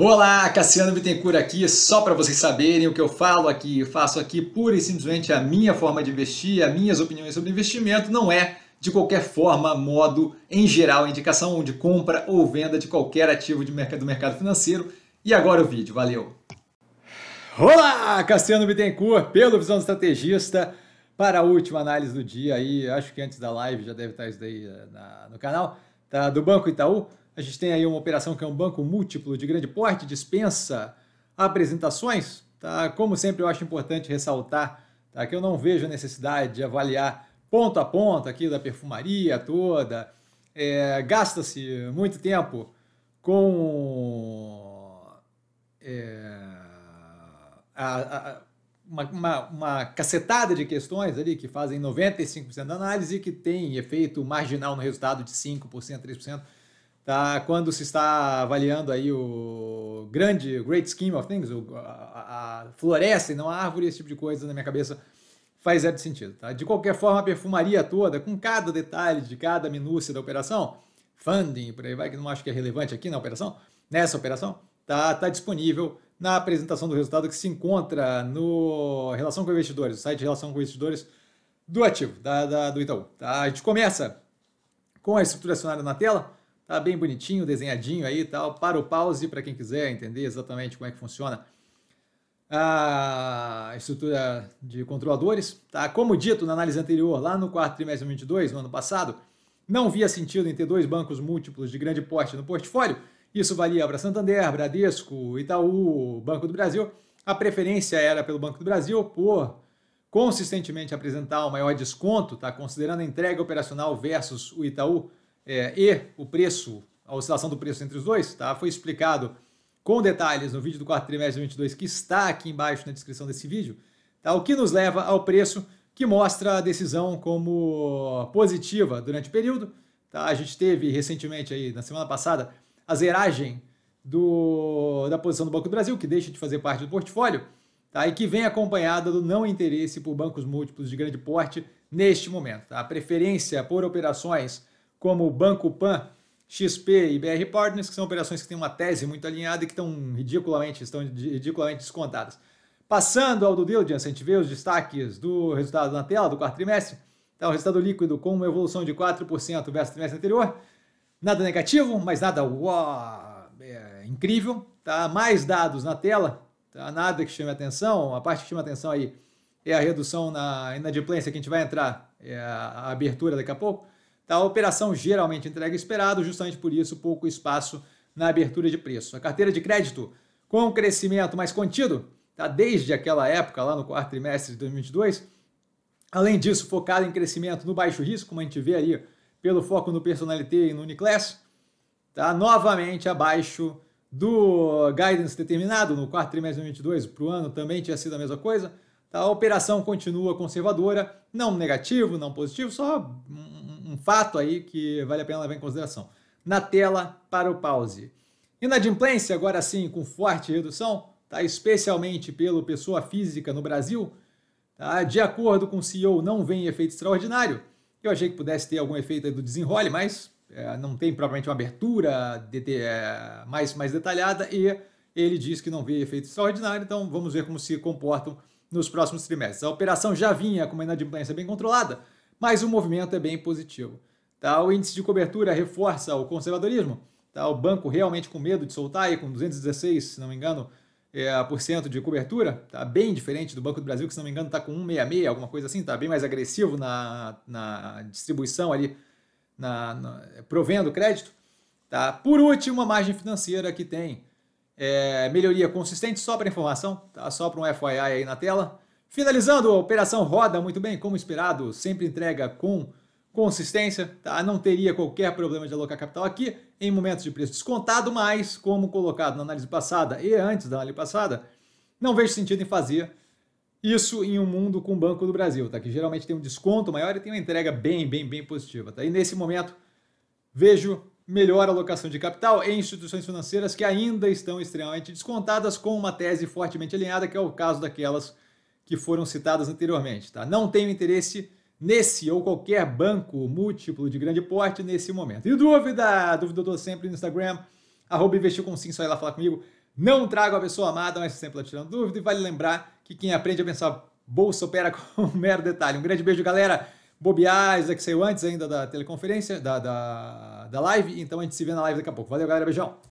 Olá, Cassiano Bittencourt aqui, só para vocês saberem o que eu falo aqui, eu faço aqui pura e simplesmente a minha forma de investir, as minhas opiniões sobre investimento, não é de qualquer forma, modo, em geral, indicação de compra ou venda de qualquer ativo de mercado, do mercado financeiro. E agora o vídeo, valeu! Olá, Cassiano Bittencourt, pelo Visão do Estrategista, para a última análise do dia aí, acho que antes da live já deve estar isso daí eh, na, no canal, tá? Do Banco Itaú. A gente tem aí uma operação que é um banco múltiplo de grande porte, dispensa apresentações. Tá? Como sempre, eu acho importante ressaltar tá? que eu não vejo a necessidade de avaliar ponto a ponto aqui da perfumaria toda. É, Gasta-se muito tempo com é, a, a, uma, uma, uma, cacetada de questões ali que fazem 95% da análise e que tem efeito marginal no resultado de 5%, 3% tá? Quando se está avaliando aí o grande, o great scheme of things, o, a, a, floresta e não a árvore, esse tipo de coisa na minha cabeça faz zero sentido, tá? De qualquer forma, a perfumaria toda, com cada detalhe de cada minúcia da operação, funding, por aí vai, que não acho que é relevante aqui na operação, nessa operação, tá, tá disponível na apresentação do resultado que se encontra no Relação com Investidores, o site Relação com Investidores do ativo, da, da do Itaú. Tá? A gente começa com a estrutura acionária na tela, Tá bem bonitinho, desenhadinho aí e tal. Para o pause para quem quiser entender exatamente como é que funciona a estrutura de controladores. Tá? Como dito na análise anterior, lá no quarto trimestre de 2022, no ano passado, não havia sentido em ter dois bancos múltiplos de grande porte no portfólio. Isso valia para Santander, Bradesco, Itaú, Banco do Brasil. A preferência era pelo Banco do Brasil por consistentemente apresentar o maior desconto, tá? considerando a entrega operacional versus o Itaú é, e o preço, a oscilação do preço entre os dois, tá? Foi explicado com detalhes no vídeo do quarto trimestre de 2022 que está aqui embaixo na descrição desse vídeo, tá? O que nos leva ao preço que mostra a decisão como positiva durante o período, tá? A gente teve recentemente aí na semana passada a zeragem do, da posição do Banco do Brasil, que deixa de fazer parte do portfólio, tá? E que vem acompanhada do não interesse por bancos múltiplos de grande porte neste momento, tá? A preferência por operações como o Banco Pan, XP e BR Partners, que são operações que têm uma tese muito alinhada e que estão ridiculamente, estão ridiculamente descontadas. Passando ao do diligence, a gente vê os destaques do resultado na tela do quarto trimestre. Então, o resultado líquido com uma evolução de 4% versus trimestre anterior. Nada negativo, mas nada uau, é, incrível. Tá? Mais dados na tela, tá? nada que chame atenção. A parte que chama atenção aí é a redução na inadimplência, que a gente vai entrar, é a abertura daqui a pouco. Tá? A operação geralmente entrega esperado, justamente por isso pouco espaço na abertura de preço. A carteira de crédito com crescimento mais contido, tá? desde aquela época, lá no quarto trimestre de 2022, além disso, focado em crescimento no baixo risco, como a gente vê ali pelo foco no Personalité e no Uniclass, tá? novamente abaixo do guidance determinado no quarto trimestre de 2022 para o ano também tinha sido a mesma coisa. Tá? A operação continua conservadora, não negativo, não positivo, só um, fato aí que vale a pena levar em consideração. Na tela para o pause. Inadimplência, agora sim, com forte redução, tá? especialmente pelo pessoa física no Brasil. Tá? De acordo com o CEO, não vem efeito extraordinário. Eu achei que pudesse ter algum efeito do desenrole, mas é, não tem propriamente uma abertura de, de, é, mais, mais detalhada e ele diz que não vê efeito extraordinário, então vamos ver como se comportam nos próximos trimestres. A operação já vinha com uma inadimplência bem controlada, mas o movimento é bem positivo. Tá? O índice de cobertura reforça o conservadorismo. Tá? O banco realmente com medo de soltar, aí, com 216, se não me engano, é, por cento de cobertura, tá bem diferente do Banco do Brasil, que se não me engano está com 1,66, alguma coisa assim, tá bem mais agressivo na, na distribuição ali, na, na, provendo crédito. Tá? Por último, a margem financeira que tem é, melhoria consistente, só para informação, tá? só para um FYI aí na tela. Finalizando a operação roda muito bem, como esperado, sempre entrega com consistência, tá? não teria qualquer problema de alocar capital aqui em momentos de preço descontado, mas como colocado na análise passada e antes da análise passada, não vejo sentido em fazer isso em um mundo com o Banco do Brasil, tá? que geralmente tem um desconto maior e tem uma entrega bem, bem, bem positiva. Tá? E nesse momento, vejo melhor alocação de capital em instituições financeiras que ainda estão extremamente descontadas com uma tese fortemente alinhada, que é o caso daquelas que foram citadas anteriormente. Tá? Não tenho interesse nesse ou qualquer banco múltiplo de grande porte nesse momento. E dúvida? Dúvida eu estou sempre no Instagram, arroba investir com sim, só ir lá falar comigo. Não trago a pessoa amada, mas sempre tirando dúvida. E vale lembrar que quem aprende a pensar bolsa opera com um mero detalhe. Um grande beijo, galera. Bobias, é que saiu antes ainda da teleconferência, da, da, da live. Então a gente se vê na live daqui a pouco. Valeu, galera. Beijão.